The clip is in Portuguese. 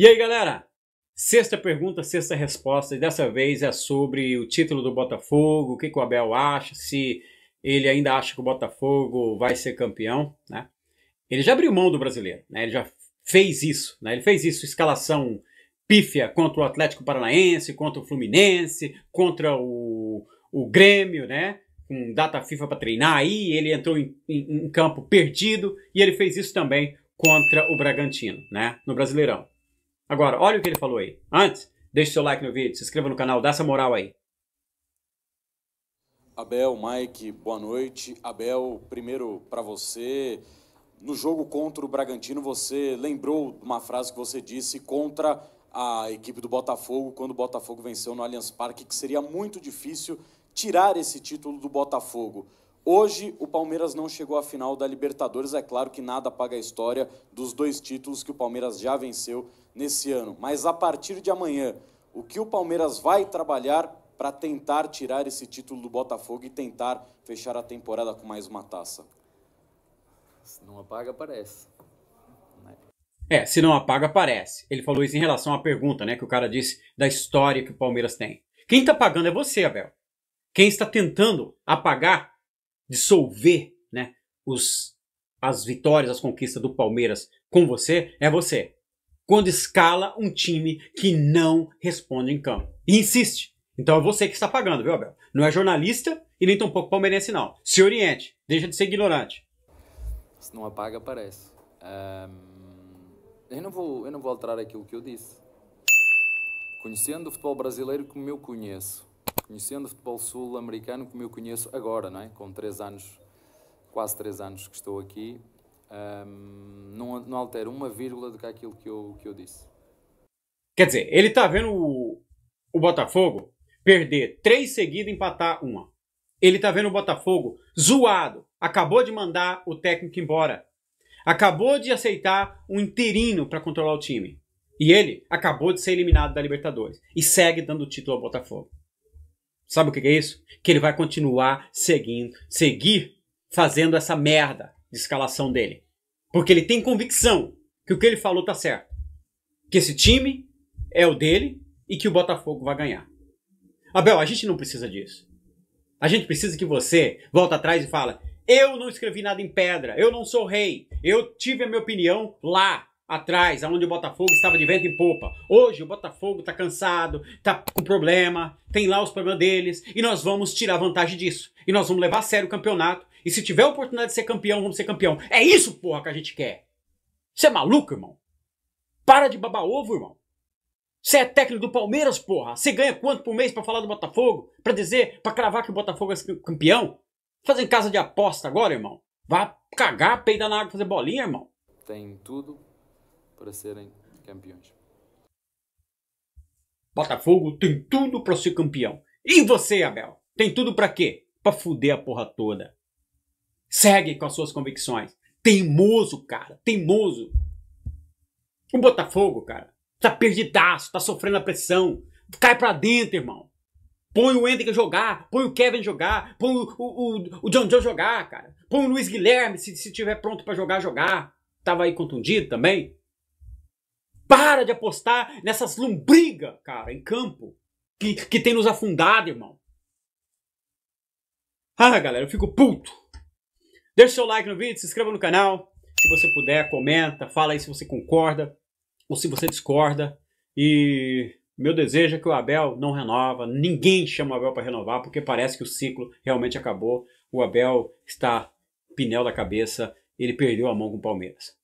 E aí, galera? Sexta pergunta, sexta resposta, e dessa vez é sobre o título do Botafogo, o que, que, o Abel acha, se ele ainda acha que o Botafogo vai ser campeão, né? Ele já abriu mão do brasileiro, né? Ele já fez isso, né? Ele fez isso, escalação pífia contra o Atlético Paranaense, contra o Fluminense, contra o, o Grêmio, né? Com data FIFA para treinar aí, ele entrou em, em, em campo perdido e ele fez isso também contra o Bragantino, né? No Brasileirão. Agora, olha o que ele falou aí. Antes, deixe seu like no vídeo, se inscreva no canal, dá essa moral aí. Abel, Mike, boa noite. Abel, primeiro para você, no jogo contra o Bragantino, você lembrou uma frase que você disse contra a equipe do Botafogo quando o Botafogo venceu no Allianz Parque, que seria muito difícil tirar esse título do Botafogo. Hoje, o Palmeiras não chegou à final da Libertadores. É claro que nada apaga a história dos dois títulos que o Palmeiras já venceu nesse ano. Mas a partir de amanhã, o que o Palmeiras vai trabalhar para tentar tirar esse título do Botafogo e tentar fechar a temporada com mais uma taça? Se não apaga, aparece. É, se não apaga, aparece. Ele falou isso em relação à pergunta, né, que o cara disse da história que o Palmeiras tem. Quem está pagando é você, Abel. Quem está tentando apagar dissolver né, os, as vitórias, as conquistas do Palmeiras com você é você. Quando escala um time que não responde em campo. E insiste. Então é você que está pagando, viu, Abel? Não é jornalista e nem tampouco palmeirense, não. Se oriente, deixa de ser ignorante. Se não apaga, aparece. eu, não vou, eu não vou alterar aquilo que eu disse. Conhecendo o futebol brasileiro como eu conheço, conhecendo o futebol sul-americano como eu conheço agora, não é? Com três anos, quase três anos que estou aqui, um, não, não altero uma vírgula do que aquilo que eu, que eu disse. Quer dizer, ele está vendo o, o Botafogo perder três seguidas e empatar uma. Ele está vendo o Botafogo zoado, acabou de mandar o técnico embora, acabou de aceitar um interino para controlar o time. E ele acabou de ser eliminado da Libertadores e segue dando o título ao Botafogo. Sabe o que é isso? Que ele vai continuar seguindo, seguir fazendo essa merda de escalação dele. Porque ele tem convicção que o que ele falou tá certo. Que esse time é o dele e que o Botafogo vai ganhar. Abel, a gente não precisa disso. A gente precisa que você volta atrás e fala: "Eu não escrevi nada em pedra, eu não sou rei, eu tive a minha opinião lá, atrás, aonde o Botafogo estava de vento em popa. Hoje o Botafogo está cansado, está com problema, tem lá os problemas deles e nós vamos tirar vantagem disso. E nós vamos levar a sério o campeonato e se tiver a oportunidade de ser campeão, vamos ser campeão. É isso, porra, que a gente quer. Você é maluco, irmão? Para de babar ovo, irmão. Você é técnico do Palmeiras, porra. Você ganha quanto por mês para falar do Botafogo? Para dizer, para cravar que o Botafogo é campeão? Fazem casa de aposta agora, irmão. Vá cagar, peidar na água, fazer bolinha, irmão. Tem tudo para serem campeões. Botafogo tem tudo para ser campeão. E você, Abel? Tem tudo para quê? Para fuder a porra toda. Segue com as suas convicções. Teimoso, cara. Teimoso. O Botafogo, cara, tá perdidaço, tá sofrendo a pressão. Cai pra dentro, irmão. Põe o Hendrick jogar, põe o Kevin jogar, põe o, o, o, John John jogar, cara. Põe o Luiz Guilherme, se, se tiver pronto para jogar, jogar. Tava aí contundido também. Para de apostar nessas lombrigas, cara, em campo, que, que tem nos afundado, irmão. Ah, galera, eu fico puto. Deixe seu like no vídeo, se inscreva no canal. Se você puder, comenta, fala aí se você concorda ou se você discorda. E meu desejo é que o Abel não renova, ninguém chama o Abel para renovar, porque parece que o ciclo realmente acabou. O Abel está pinel da cabeça, ele perdeu a mão com o Palmeiras.